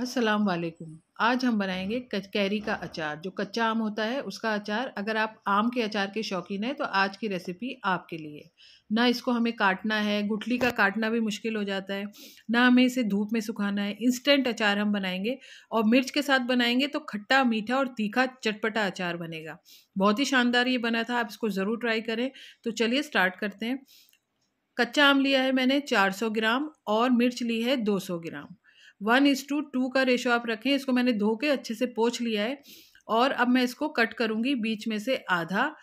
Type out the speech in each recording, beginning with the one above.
अस्सलाम वालेकुम आज हम बनाएंगे कैरी का अचार जो कच्चा आम होता है उसका अचार अगर आप आम के अचार के शौकीन हैं तो आज की रेसिपी आपके लिए ना इसको हमें काटना है गुठली का काटना भी मुश्किल हो जाता है ना हमें इसे धूप में सुखाना है इंस्टेंट अचार हम बनाएंगे और मिर्च के साथ बनाएंगे तो खट्टा मीठा और तीखा चटपटा अचार बनेगा बहुत ही शानदार ये बना था आप इसको ज़रूर ट्राई करें तो चलिए स्टार्ट करते हैं कच्चा आम लिया है मैंने सौ ग्राम और मिर्च ली है सौ gram one is to two two ratio आप रखें इसको मैंने धो के अच्छे से पोछ लिया है और अब मैं इसको कट करूँगी बीच में से आधा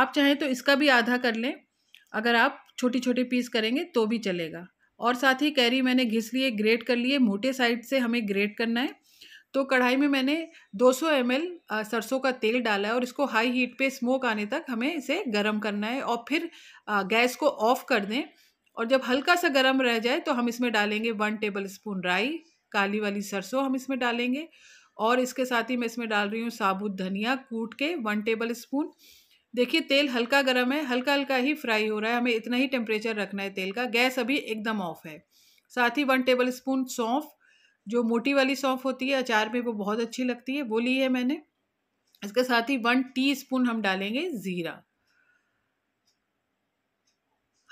आप चाहें तो इसका भी आधा कर लें अगर आप छोटी छोटे पीस करेंगे तो भी चलेगा और साथ ही कैरी मैंने घिस लिए ग्रेट कर लिए मोटे साइड से हमें ग्रेट करना है तो कढ़ाई में मैंने 200 सौ सरसों का तेल डाला है और इसको हाई हीट पे स्मोक आने तक हमें इसे गर्म करना है और फिर गैस को ऑफ कर दें और जब हल्का सा गर्म रह जाए तो हम इसमें डालेंगे वन टेबल स्पून राई काली वाली सरसों हम इसमें डालेंगे और इसके साथ ही मैं इसमें डाल रही हूँ साबुत धनिया कूट के वन टेबल स्पून देखिए तेल हल्का गर्म है हल्का हल्का ही फ्राई हो रहा है हमें इतना ही टेम्परेचर रखना है तेल का गैस अभी एकदम ऑफ है साथ ही वन टेबल स्पून सौंफ जो मोटी वाली सौंफ होती है अचार में वो बहुत अच्छी लगती है वो ली है मैंने इसके साथ ही वन स्पून हम डालेंगे ज़ीरा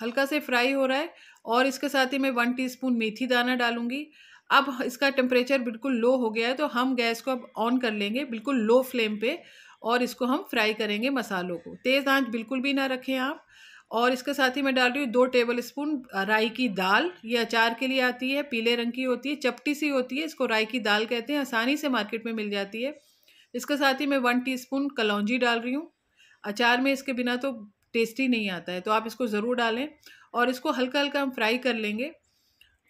हल्का से फ्राई हो रहा है और इसके साथ ही मैं वन टीस्पून मेथी दाना डालूंगी अब इसका टेम्परेचर बिल्कुल लो हो गया है तो हम गैस को अब ऑन कर लेंगे बिल्कुल लो फ्लेम पे और इसको हम फ्राई करेंगे मसालों को तेज़ आंच बिल्कुल भी ना रखें आप और इसके साथ ही मैं डाल रही हूँ दो टेबल स्पून राई की दाल ये अचार के लिए आती है पीले रंग की होती है चपटी सी होती है इसको राई की दाल कहते हैं आसानी से मार्केट में मिल जाती है इसके साथ ही मैं वन टी कलौजी डाल रही हूँ अचार में इसके बिना तो टेस्टी नहीं आता है तो आप इसको ज़रूर डालें और इसको हल्का हल्का हम फ्राई कर लेंगे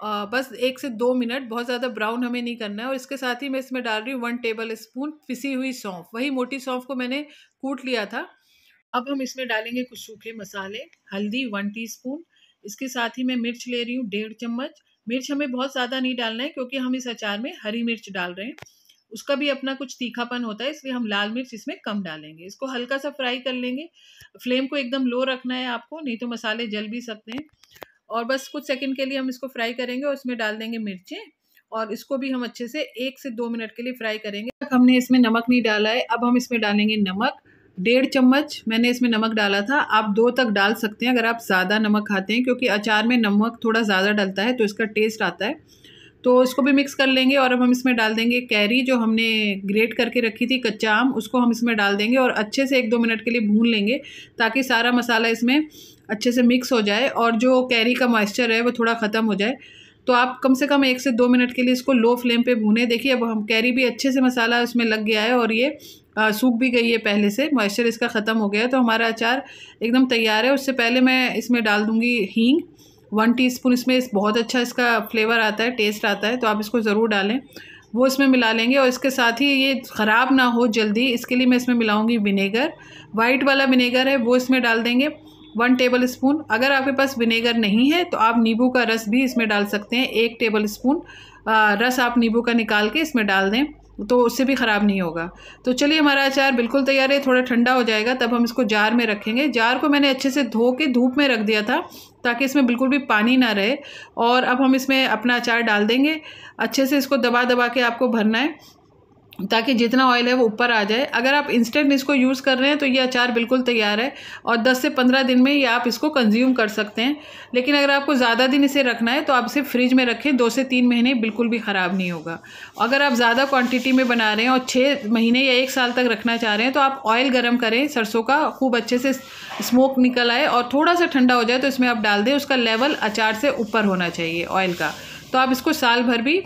बस एक से दो मिनट बहुत ज़्यादा ब्राउन हमें नहीं करना है और इसके साथ ही मैं इसमें डाल रही हूँ वन टेबल स्पून पिसी हुई सौंफ वही मोटी सौंफ को मैंने कूट लिया था अब हम इसमें डालेंगे कुछ सूखे मसाले हल्दी वन टी इसके साथ ही मैं मिर्च ले रही हूँ डेढ़ चम्मच मिर्च हमें बहुत ज़्यादा नहीं डालना है क्योंकि हम इस अचार में हरी मिर्च डाल रहे हैं उसका भी अपना कुछ तीखापन होता है इसलिए हम लाल मिर्च इसमें कम डालेंगे इसको हल्का सा फ्राई कर लेंगे फ्लेम को एकदम लो रखना है आपको नहीं तो मसाले जल भी सकते हैं और बस कुछ सेकंड के लिए हम इसको फ्राई करेंगे और इसमें डाल देंगे मिर्चें और इसको भी हम अच्छे से एक से दो मिनट के लिए फ्राई करेंगे हमने इसमें नमक नहीं डाला है अब हम इसमें डालेंगे नमक डेढ़ चम्मच मैंने इसमें नमक डाला था आप दो तक डाल सकते हैं अगर आप ज़्यादा नमक खाते हैं क्योंकि अचार में नमक थोड़ा ज़्यादा डलता है तो इसका टेस्ट आता है तो इसको भी मिक्स कर लेंगे और अब हम इसमें डाल देंगे कैरी जो हमने ग्रेट करके रखी थी कच्चा आम उसको हम इसमें डाल देंगे और अच्छे से एक दो मिनट के लिए भून लेंगे ताकि सारा मसाला इसमें अच्छे से मिक्स हो जाए और जो कैरी का मॉइस्चर है वो थोड़ा ख़त्म हो जाए तो आप कम से कम एक से दो मिनट के लिए इसको लो फ्लेम पे भूने देखिए अब हम कैरी भी अच्छे से मसाला उसमें लग गया है और ये सूख भी गई है पहले से मॉइस्चर इसका ख़त्म हो गया है तो हमारा अचार एकदम तैयार है उससे पहले मैं इसमें डाल दूँगी हींग वन टीस्पून इसमें इस बहुत अच्छा इसका फ्लेवर आता है टेस्ट आता है तो आप इसको ज़रूर डालें वो इसमें मिला लेंगे और इसके साथ ही ये ख़राब ना हो जल्दी इसके लिए मैं इसमें मिलाऊंगी विनेगर वाइट वाला विनेगर है वो इसमें डाल देंगे वन टेबल स्पून अगर आपके पास विनेगर नहीं है तो आप नींबू का रस भी इसमें डाल सकते हैं एक टेबल स्पून रस आप नींबू का निकाल के इसमें डाल दें तो उससे भी ख़राब नहीं होगा तो चलिए हमारा अचार बिल्कुल तैयार है थोड़ा ठंडा हो जाएगा तब हम इसको जार में रखेंगे जार को मैंने अच्छे से धो के धूप में रख दिया था ताकि इसमें बिल्कुल भी पानी ना रहे और अब हम इसमें अपना अचार डाल देंगे अच्छे से इसको दबा दबा के आपको भरना है ताकि जितना ऑयल है वो ऊपर आ जाए अगर आप इंस्टेंट इसको यूज़ कर रहे हैं तो ये अचार बिल्कुल तैयार है और 10 से 15 दिन में ये आप इसको कंज्यूम कर सकते हैं लेकिन अगर आपको ज़्यादा दिन इसे रखना है तो आप इसे फ्रिज में रखें दो से तीन महीने बिल्कुल भी ख़राब नहीं होगा अगर आप ज़्यादा क्वान्टिटी में बना रहे हैं और छः महीने या एक साल तक रखना चाह रहे हैं तो आप ऑयल गर्म करें सरसों का खूब अच्छे से स्मोक निकल आए और थोड़ा सा ठंडा हो जाए तो इसमें आप डाल दें उसका लेवल अचार से ऊपर होना चाहिए ऑयल का तो आप इसको साल भर भी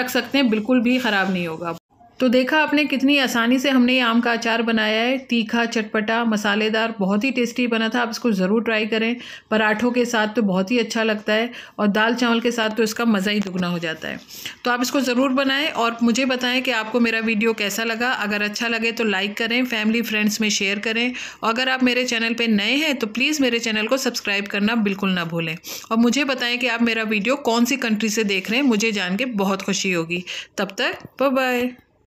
रख सकते हैं बिल्कुल भी ख़राब नहीं होगा तो देखा आपने कितनी आसानी से हमने ये आम का अचार बनाया है तीखा चटपटा मसालेदार बहुत ही टेस्टी बना था आप इसको ज़रूर ट्राई करें पराठों के साथ तो बहुत ही अच्छा लगता है और दाल चावल के साथ तो इसका मज़ा ही दुगना हो जाता है तो आप इसको ज़रूर बनाएं और मुझे बताएं कि आपको मेरा वीडियो कैसा लगा अगर अच्छा लगे तो लाइक करें फैमिली फ्रेंड्स में शेयर करें और अगर आप मेरे चैनल पर नए हैं तो प्लीज़ मेरे चैनल को सब्सक्राइब करना बिल्कुल ना भूलें और मुझे बताएँ कि आप मेरा वीडियो कौन सी कंट्री से देख रहे हैं मुझे जान के बहुत खुशी होगी तब तक बाय